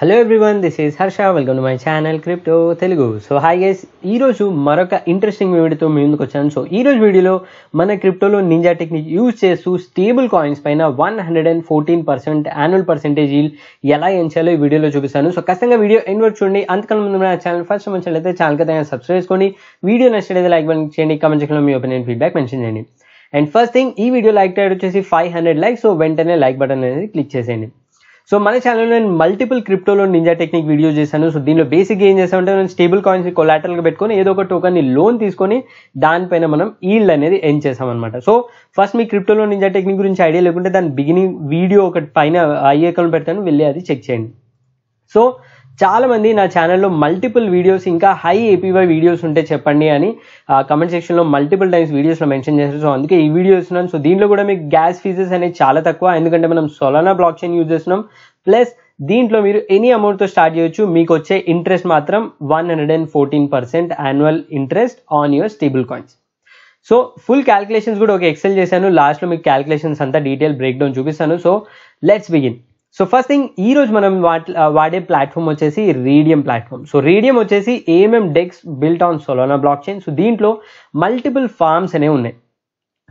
hello everyone this is Harsha welcome to my channel crypto Telugu so hi guys రోజు మరొక interesting వీడియోతో మీ ముందుకు వచ్చాను సో రోజు వీడియోలో మన క్రిప్టోలో నింజా టెక్నిక్ యూజ్ చేస్తూ స్టేబుల్ కాయిన్స్ పైన one hundred and fourteen percent annual percentage ఎలా ఎంచాలో ఈ వీడియోలో చూపిస్తాను సో ఖచ్చితంగా వీడియో ఎన్ చూడండి అంతకన్నా ముందు మన ఛానల్ ఫస్ట్ మంచిట్లయితే ఛానల్ ఖచ్చితంగా సబ్స్క్రైబ్ చేసుకోండి వీడియో నచ్చినట్లయితే లైక్ చేయండి కమెంట్ సెక్షన్లో మీ ఒపీనియన్ ఫీడ్బ్యాక్ మెన్షన్ చేయండి అండ్ ఫస్ట్ థింగ్ ఈ వీడియో లైక్ టైడ్ వచ్చేసి ఫైవ్ హండ్రెడ్ లైక్ సో వెంటనే లైక్ బటన్ అనేది క్లిక్ చేసేయండి సో మన ఛానల్లో నేను మల్టిపుల్ క్రిప్టోలో నింజా టెక్నిక్ వీడియో చేశాను సో దీనిలో బేసిక్ ఏం చేసామంటే మనం స్టేబుల్ కాయిన్స్ కొలాటరల్గా పెట్టుకొని ఏదో ఒక టోకన్ని లోన్ తీసుకొని దానిపైన మనం ఈల్డ్ అనేది ఎన్ చేసామన్నమాట సో ఫస్ట్ మీ క్రిప్టోలో నింజా టెక్నిక్ గురించి ఐడియా లేకుంటే దాని బిగినింగ్ వీడియో ఒకటి పైన ఐఏకలను పెడతాను వెళ్ళి అది చెక్ చేయండి సో చాలా మంది నా ఛానల్లో మల్టిపుల్ వీడియోస్ ఇంకా హై ఏపీవై వీడియోస్ ఉంటే చెప్పండి అని కమెంట్ సెక్షన్లో మల్టిపుల్ టైమ్స్ వీడియోస్లో మెన్షన్ చేశారు సో అందుకే ఈ వీడియో ఇస్తున్నాను సో దీంట్లో కూడా మీకు గ్యాస్ ఫీజెస్ అనేది చాలా తక్కువ ఎందుకంటే మనం సొలానా బ్లాక్ చైన్ యూజ్ చేస్తున్నాం ప్లస్ దీంట్లో మీరు ఎనీ అమౌంట్తో స్టార్ట్ చేయొచ్చు మీకు వచ్చే ఇంట్రెస్ట్ మాత్రం one hundred and fourteen percent annual interest on your stable coins so full calculations కూడా ఒక ఎక్సెల్ చేశాను లాస్ట్లో మీకు క్యాలిక్యులేషన్స్ అంతా డీటెయిల్ బ్రేక్ డౌన్ చూపిస్తాను so let's begin so first thing ఈరోజు మనం వాడే ప్లాట్ఫామ్ వచ్చేసి రీడియం ప్లాట్ఫామ్ సో రీడియం వచ్చేసి AMM DEX built on Solana blockchain so దీంట్లో మల్టిపుల్ ఫార్మ్స్ అనేవి ఉన్నాయి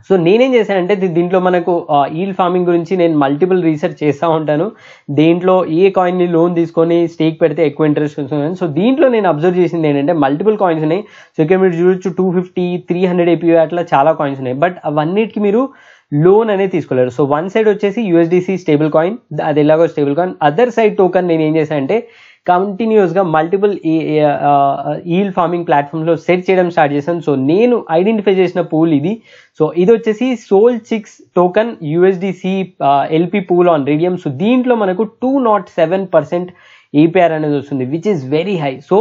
సో నేనేం చేశానంటే దీంట్లో మనకు ఈల్ ఫార్మింగ్ గురించి నేను మల్టిపుల్ రీసెర్చ్ చేస్తూ ఉంటాను దీంట్లో ఏ కాయిన్ని లోన్ తీసుకొని స్టేక్ పెడితే ఎక్కువ ఇంట్రెస్ట్ వస్తుంది సో దీంట్లో నేను అబ్జర్వ్ చేసింది ఏంటంటే మల్టిపుల్ కాయిన్స్ ఉన్నాయి సో ఇక్కడ మీరు చూడొచ్చు two fifty three hundred AP అట్లా చాలా కాయిన్స్ ఉన్నాయి బట్ అవన్నిటికి మీరు లోన్ అనేది తీసుకోలేరు సో వన్ సైడ్ వచ్చేసి యూఎస్డిసి స్టేబుల్ కాయిన్ అది ఎలాగో stable coin other side token నేను ఏం చేశాను అంటే కంటిన్యూస్గా మల్టిపుల్ ఈల్ ఫార్మింగ్ ప్లాట్ఫామ్లో సెర్చ్ చేయడం స్టార్ట్ చేశాను సో నేను ఐడెంటిఫై చేసిన పూల్ ఇది సో ఇది వచ్చేసి Sol Chicks token USDC LP pool on Raydium so దీంట్లో మనకు two nought seven percent APR అనేది వస్తుంది which is very high so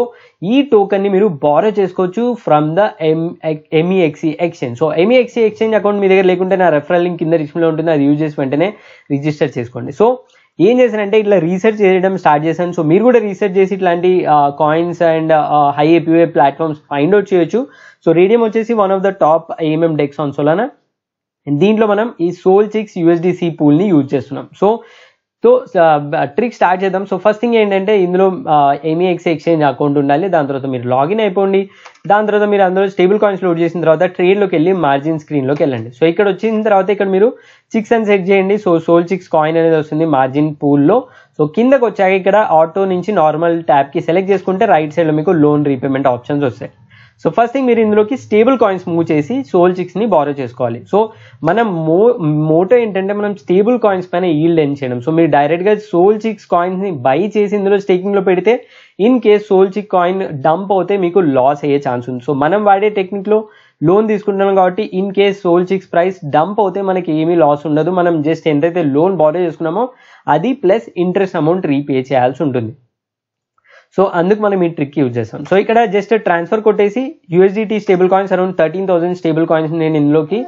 ఈ టోకన్ని మీరు బారో చేసుకోవచ్చు from the ఎంఈఎక్సీ exchange so MEXC exchange account మీ దగ్గర లేకుంటే నా రెఫరల్ లింక్ కింద డిస్క్రిప్షన్లో ఉంటుంది అది యూజ్ చేసి వెంటనే రిజిస్టర్ చేసుకోండి సో ఏం చేశానంటే ఇట్లా రీసెర్చ్ చేయడం స్టార్ట్ చేశాను సో మీరు కూడా రీసెర్చ్ చేసి ఇట్లాంటి coins and high APY platforms find out చేయొచ్చు సో రేడియం వచ్చేసి one of the top AMM DEX on Solana దీంట్లో మనం ఈ సోల్ చిక్స్ యూఎస్డిసి పూల్ని యూజ్ చేస్తున్నాం సో సో ట్రిక్ స్టార్ట్ చేద్దాం సో ఫస్ట్ థింగ్ ఏంటంటే ఇందులో ఎంఈఎక్స్ ఎక్స్చేంజ్ అకౌంట్ ఉండాలి దాని తర్వాత మీరు లాగిన్ అయిపోండి దాని తర్వాత మీరు అందులో స్టేబుల్ కాయిన్స్ లోడ్ చేసిన తర్వాత ట్రేడ్లోకి వెళ్ళి మార్జిన్ స్క్రీన్లోకి వెళ్ళండి సో ఇక్కడ వచ్చిన తర్వాత ఇక్కడ మీరు చిక్స్ అని సెట్ చేయండి సో సోల్ చిక్స్ కాయిన్ అనేది వస్తుంది మార్జిన్ పూల్లో సో కిందకు వచ్చాక ఇక్కడ ఆటో నుంచి నార్మల్ ట్యాబ్కి సెలెక్ట్ చేసుకుంటే రైట్ సైడ్లో మీకు లోన్ రీపేమెంట్ ఆప్షన్స్ వస్తాయి సో ఫస్ట్ థింగ్ మీరు ఇందులోకి స్టేబుల్ కాయిన్స్ మూవ్ చేసి సోల్ చిక్స్ని బారో చేసుకోవాలి సో మనం మో మోటో ఏంటంటే మనం స్టేబుల్ కాయిన్స్ పైన ఈల్డ్ ఎన్ చేయడం సో మీరు డైరెక్ట్గా సోల్ చిక్స్ కాయిన్స్ని బై చేసి ఇందులో స్టేకింగ్లో పెడితే in case Sol Chick coin dump అవుతే మీకు లాస్ అయ్యే ఛాన్స్ ఉంది సో మనం వాడే టెక్నిక్లో లోన్ తీసుకుంటున్నాం కాబట్టి in case Sol Chicks price dump అవుతే మనకి ఏమీ లాస్ ఉండదు మనం జస్ట్ ఎంతైతే లోన్ బారో చేసుకున్నామో అది ప్లస్ ఇంట్రెస్ట్ అమౌంట్ రీపే చేయాల్సి ఉంటుంది సో అందుకు మనం ఈ ట్రిక్ యూజ్ చేస్తాం సో ఇక్కడ జస్ట్ ట్రాన్స్ఫర్ కొట్టేసి USDT stable coins around thirteen thousand stable coins నేను ఇందులోకి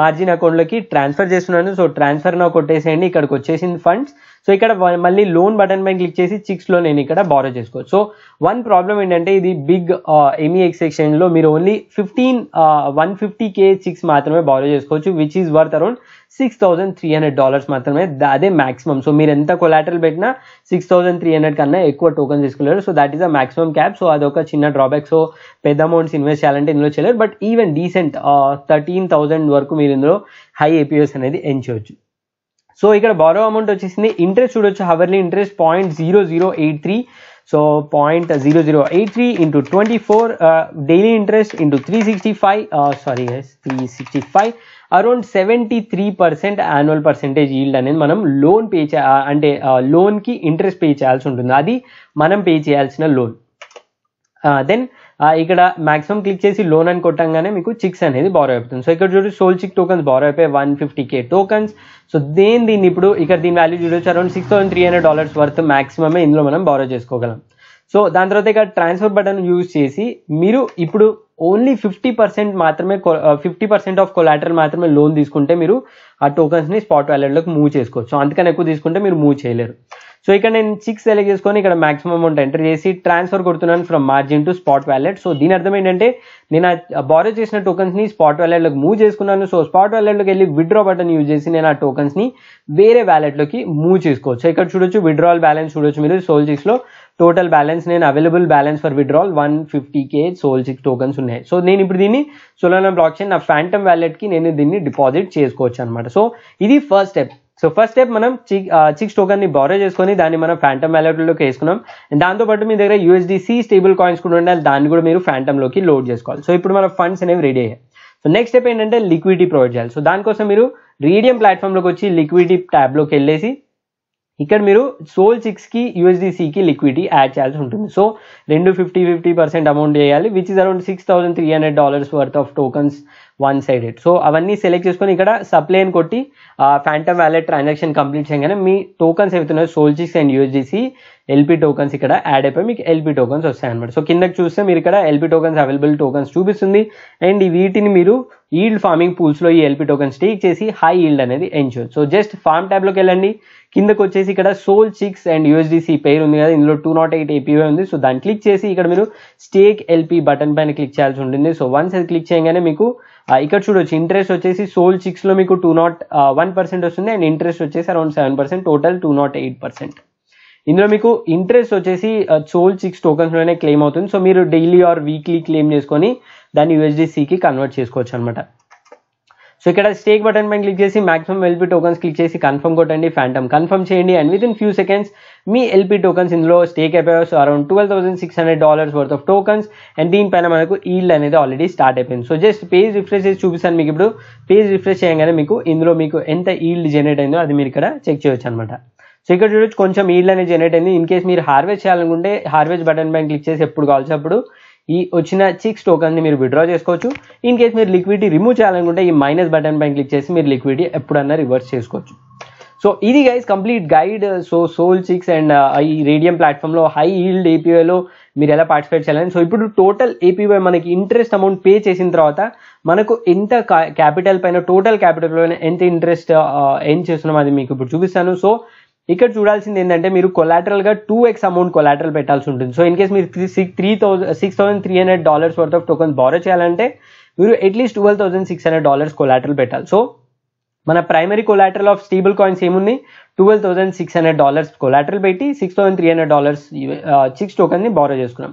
మార్జిన్ అకౌంట్లోకి ట్రాన్స్ఫర్ చేస్తున్నాను సో ట్రాన్స్ఫర్ నా కొట్టేసేయండి ఇక్కడికి వచ్చేసింది ఫండ్స్ సో ఇక్కడ మళ్ళీ లోన్ బటన్ పైన క్లిక్ చేసి లో నేను ఇక్కడ బారో చేసుకోవచ్చు సో వన్ ప్రాబ్లం ఏంటంటే ఇది బిగ్ ఎంఈఎక్స్ e లో మీరు only fifteen one fifty K Chicks మాత్రమే బారో చేసుకోవచ్చు which is worth around six thousand three hundred dollars మాత్రమే అదే మాక్సిమం సో మీరు ఎంత కొలాటరల్ పెట్టినా సిక్స్ థౌసండ్ త్రీ హండ్రెడ్ కన్నా ఎక్కువ టోకన్ తీసుకోలేరు so that is a maximum cap so అదొక చిన్న డ్రాబ్యాక్ సో పెద్ద అమౌంట్స్ ఇన్వెస్ట్ చేయాలంటే ఇందులో చేయలేరు but even decent thirteen thousand వరకు మీరు ఇందులో హై ఏపీఎస్ అనేది ఎంచవచ్చు సో ఇక్కడ బారో అమౌంట్ వచ్చేసింది ఇంట్రెస్ట్ చూడొచ్చు hourly interest point zero zero eight three so point zero zero eight three into twenty four daily interest into three sixty five sorry three sixty five around seventy three percent annual percentage yield అనేది మనం loan pay చే uh, అంటే లోన్కి interest pay చేయాల్సి ఉంటుంది అది మనం pay చేయాల్సిన లోన్ దెన్ uh, ఇక్కడ మాక్సిమం క్లిక్ చేసి లోన్ అని కొట్టంగానే మీకు చిక్స్ అనేది బారో అయిపోతుంది సో ఇక్కడ చూడండి సోల్ చిక్ టోకన్స్ బారో అయిపోయి one fifty K tokens so దేని దీన్ని ఇప్పుడు ఇక్కడ దీని వాల్యూ చూడొచ్చు around six thousand three hundred dollars worth మాక్సిమమే ఇందులో మనం బారో చేసుకోగలం సో దాని తర్వాత ఇక్కడ ట్రాన్స్ఫర్ బటన్ యూజ్ చేసి మీరు ఇప్పుడు ఓన్లీ ఫిఫ్టీ పర్సెంట్ మాత్రమే ఫిఫ్టీ పర్సెంట్ ఆఫ్ కొలాటరల్ మాత్రమే లోన్ తీసుకుంటే మీరు ఆ టోకన్స్ని స్పాట్ లోకి మూవ్ చేసుకోవచ్చు అందుకని ఎక్కువ తీసుకుంటే మీరు మూవ్ చేయలేరు సో ఇక్కడ నేను సిక్స్ సెలెక్ట్ చేసుకొని ఇక్కడ మాక్సిమం అమౌంట్ ఎంటర్ చేసి ట్రాన్స్ఫర్ కొడుతున్నాను from margin to spot wallet so దీని అర్థం ఏంటంటే నేను బారో చేసిన టోకన్స్ని స్పాట్ లోకి మూవ్ చేసుకున్నాను సో స్పాట్ లోకి వెళ్ళి విడ్రా బటన్ యూజ్ చేసి నేను ఆ టోకన్స్ని వేరే వ్యాలెట్లోకి మూవ్ చేసుకోవచ్చు ఇక్కడ చూడొచ్చు విడ్రాల్ బ్యాలెన్స్ చూడొచ్చు మీరు సోల్ లో టోటల్ బ్యాలెన్స్ నేను available balance for withdrawal one fifty K Sol six tokens ఉన్నాయి సో నేను ఇప్పుడు దీన్ని సోలానా బ్లాక్ చేసి నా ఫ్యాంటమ్ వ్యాలెట్కి నేను దీన్ని డిపాజిట్ చేసుకోవచ్చు అనమాట సో ఇది first step so first step మనం చిక్ చిక్స్ టోకెన్ ని బారో చేసుకొని దాన్ని మనం ఫ్యాంటమ్ వ్యాలెట్లోకి వేసుకున్నాం దాంతో పాటు మీ దగ్గర యూఎస్డిసి స్టేబుల్ కాయిన్స్ కూడా ఉండాలి దాన్ని కూడా మీరు ఫ్యాంటమ్లోకి లోడ్ చేసుకోవాలి సో ఇప్పుడు మన ఫండ్స్ అనేవి రెడీ అయ్యాయి సో నెక్స్ట్ స్టెప్ ఏంటంటే లిక్విడిటీ ప్రొవైడ్ చేయాలి సో దానికోసం మీరు రీడియం ప్లాట్ఫామ్లోకి వచ్చి లిక్విడిటీ ట్యాబ్లోకి వెళ్ళేసి ఇక్కడ మీరు సోల్ సిక్స్కి యూఎస్డిసికి లిక్విడిటీ యాడ్ చేయాల్సి ఉంటుంది సో రెండు ఫిఫ్టీ ఫిఫ్టీ పర్సెంట్ అమౌంట్ చేయాలి which is around six thousand three hundred dollars worth of tokens one sided so అవన్నీ సెలెక్ట్ చేసుకొని ఇక్కడ సప్లై అని కొట్టి ఫ్యాంటమ్ వ్యాలెట్ ట్రాన్సాక్షన్ కంప్లీట్ చేయగానే మీ టోకన్స్ అవుతున్నాయి six and USDC LP tokens ఇక్కడ యాడ్ అయిపోయి మీకు ఎల్పి టోకన్స్ వస్తాయి అనమాట సో కిందకి చూస్తే మీరు ఇక్కడ ఎల్పి టోకన్స్ అవైలబుల్ టోకన్స్ చూపిస్తుంది అండ్ వీటిని మీరు ఈల్డ్ ఫార్మింగ్ పూల్స్లో ఈ ఎల్పి టోకెన్ స్టేక్ చేసి హై ఈల్డ్ అనేది ఎంచూర్ సో జస్ట్ ఫార్మ్ ట్యాబ్లోకి వెళ్ళండి కిందకు వచ్చేసి ఇక్కడ సోల్ చిక్స్ అండ్ యూఎస్డిసి పేరు ఉంది కదా ఇందులో టూ నాట్ ఎయిట్ ఏపీవై ఉంది సో దాన్ని క్లిక్ చేసి ఇక్కడ మీరు స్టేక్ ఎల్పి బటన్ పైన క్లిక్ చేయాల్సి ఉంటుంది సో వన్స్ అది క్లిక్ చేయగానే మీకు ఇక్కడ చూడొచ్చు ఇంట్రెస్ట్ వచ్చేసి సోల్ చిక్స్లో మీకు టూ నాట్ వన్ పర్సెంట్ వస్తుంది అండ్ ఇంట్రెస్ట్ వచ్చేసి around seven percent total two naught eight percent ఇందులో మీకు ఇంట్రెస్ట్ వచ్చేసి సోల్ సిక్స్ టోకన్స్లోనే క్లెయిమ్ అవుతుంది సో మీరు డైలీ ఆర్ వీక్లీ క్లెయిమ్ చేసుకొని దాన్ని యూఎస్డిసికి కన్వర్ట్ చేసుకోవచ్చు అనమాట సో ఇక్కడ స్టేక్ బటన్ పైన క్లిక్ చేసి మాక్సిమం ఎల్పీ టోకన్స్ క్లిక్ చేసి కన్ఫర్మ్ కొట్టండి ఫ్యాంటమ్ కన్ఫర్మ్ చేయండి and within few seconds మీ ఎల్పీ టోకన్స్ ఇందులో స్టేక్ అయిపోయాయి so around twelve thousand six hundred dollars worth of tokens and దీనిపైన మనకు ఈల్డ్ అనేది ఆల్రెడీ స్టార్ట్ అయిపోయింది సో జస్ట్ పేజ్ రిఫ్రెష్ చేసి చూపిస్తాను మీకు ఇప్పుడు పేజ్ రిఫ్రెష్ చేయగానే మీకు ఇందులో మీకు ఎంత ఈల్డ్ జనరేట్ అయిందో అది మీరు ఇక్కడ చెక్ చేయొచ్చు అనమాట సో ఇక్కడ చూడొచ్చు కొంచెం ఈల్డ్ అనేది జనరేట్ అయింది ఇన్ కేస్ మీరు హార్వెస్ట్ చేయాలనుకుంటే హార్వెస్ట్ బటన్ బ్యాంక్ క్లిక్ చేసి ఎప్పుడు కావాల్సినప్పుడు అప్పుడు ఈ వచ్చిన టోకన్ ని మీరు విడ్రా చేసుకోవచ్చు ఇన్ కేస్ మీరు లిక్విడిటీ రిమూవ్ చేయాలనుకుంటే ఈ మైనస్ బటన్ బ్యాంక్ క్లిక్ చేసి మీరు లిక్విడిటీ ఎప్పుడన్నా రివర్స్ చేసుకోవచ్చు సో ఇది guys complete guide so Sol chicks and ఈ రేడియం ప్లాట్ఫామ్లో హై ఈల్డ్ ఏపీవైలో మీరు ఎలా పార్టిసిపేట్ చేయాలని సో ఇప్పుడు టోటల్ ఏపీవై మనకి ఇంట్రెస్ట్ అమౌంట్ పే చేసిన తర్వాత మనకు ఎంత క్యాపిటల్ పైన టోటల్ క్యాపిటల్ పైన ఎంత ఇంట్రెస్ట్ ఎర్న్ చేస్తున్నాం అది మీకు ఇప్పుడు చూపిస్తాను సో ఇక్కడ చూడాల్సింది ఏంటంటే మీరు కొలాటరల్గా టూ ఎక్స్ అమౌంట్ కొలాటరల్ పెట్టాల్సి ఉంటుంది సో ఇన్ కేస్ మీరు three six three thousand six thousand three hundred dollars worth of tokens borrow చేయాలంటే మీరు at least twelve thousand six hundred dollars collateral పెట్టాలి సో మన primary collateral of stable coins ఏముంది twelve thousand six hundred dollars collateral పెట్టి six thousand three hundred dollars six ని borrow చేసుకున్నాం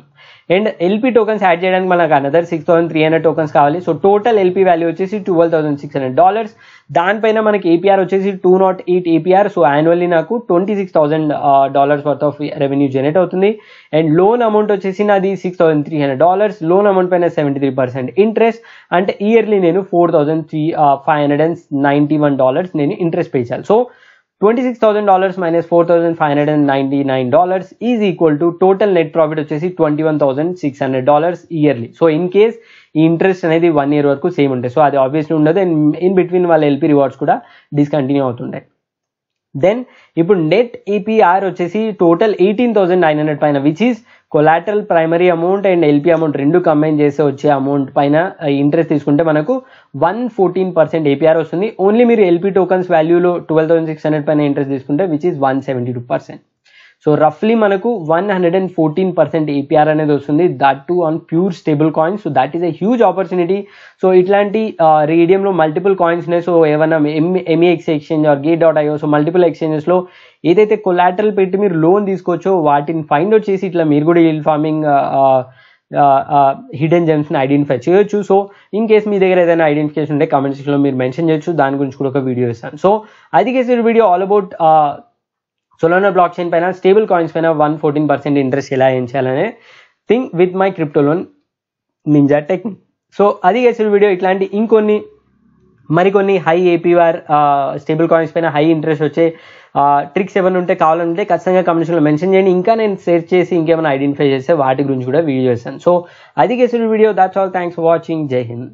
and LP tokens add చేయడానికి మనకు another six thousand three hundred tokens కావాలి so total LP value వచ్చేసి twelve thousand six hundred dollars దానిపైన మనకి APR వచ్చేసి two naught eight APR so annually నాకు twenty six thousand dollars worth of revenue generate అవుతుంది and loan amount వచ్చేసి నాది six thousand three hundred dollars loan amount పైన seventy three percent interest అంటే yearly నేను four thousand three five hundred and ninety one dollars నేను interest pay చేయాలి so $26,000 minus $4,599 is equal to total net profit వచ్చేసి twenty one thousand six hundred dollars yearly so in case ఈ interest అనేది one year వరకు same ఉంటాయి so అది obviously ఉండదు and in between వాళ్ళ ఎల్పీ రివార్డ్స్ కూడా డిస్కంటిన్యూ అవుతుంటాయి దెన్ ఇప్పుడు నెట్ ఈపీఆర్ e వచ్చేసి total eighteen thousand nine hundred పైన which is collateral primary amount and LP amount రెండు కంబైన్ చేసి వచ్చే అమౌంట్ పైన ఇంట్రెస్ట్ తీసుకుంటే మనకు వన్ ఫోర్టీన్ పర్సెంట్ ఏపీఆర్ వస్తుంది ఓన్లీ మీరు ఎల్పి టోకన్స్ వాల్యూలో ట్వెల్వ్ థౌసండ్ సిక్స్ హండ్రెడ్ పైన ఇంట్రెస్ట్ తీసుకుంటే which is one seventy two percent so రఫ్లీ మనకు one hundred and fourteen percent APR అనేది వస్తుంది that too on pure stable coins so that is a huge opportunity so ఇట్లాంటి రేడియంలో multiple coins ఉన్నాయి so ఏమైనా MEX exchange or Gate dot IO so multiple ఎక్స్చేంజెస్లో ఏదైతే కొలాటరల్ పెట్టి మీరు లోన్ తీసుకోవచ్చో వాటిని ఫైండ్ అవుట్ చేసి ఇట్లా మీరు కూడా హిల్ ఫార్మింగ్ హిడెన్ జెమ్స్ని ఐడెంటిఫై చేయొచ్చు సో ఇన్ కేస్ మీ దగ్గర ఏదైనా ఐడెంటిఫికేషన్ ఉంటే కమెంట్ సెక్షన్లో మీరు మెన్షన్ చేయొచ్చు దాని గురించి కూడా ఒక వీడియో ఇస్తాను సో అది కేసు video all about Solana blockchain పైన స్టేబుల్ కాయిన్స్ పైన వన్ ఫోర్టీన్ పర్సెంట్ ఇంట్రెస్ట్ ఎలా ఏం thing with my crypto loan ninja tech so అది చేసిన వీడియో ఇట్లాంటి ఇంకొన్ని మరికొన్ని హై ఏపీఆర్ స్టేబుల్ కాయిన్స్ పైన హై ఇంట్రెస్ట్ వచ్చే ట్రిక్స్ ఏమైనా ఉంటే కావాలంటే ఖచ్చితంగా కమెంట్స్లో మెన్షన్ చేయండి ఇంకా నేను సెర్చ్ చేసి ఇంకేమైనా ఐడెంటిఫై చేస్తే వాటి గురించి కూడా వీడియో చేస్తాను సో అది చేసిన video that's all thanks for watching జై హింద్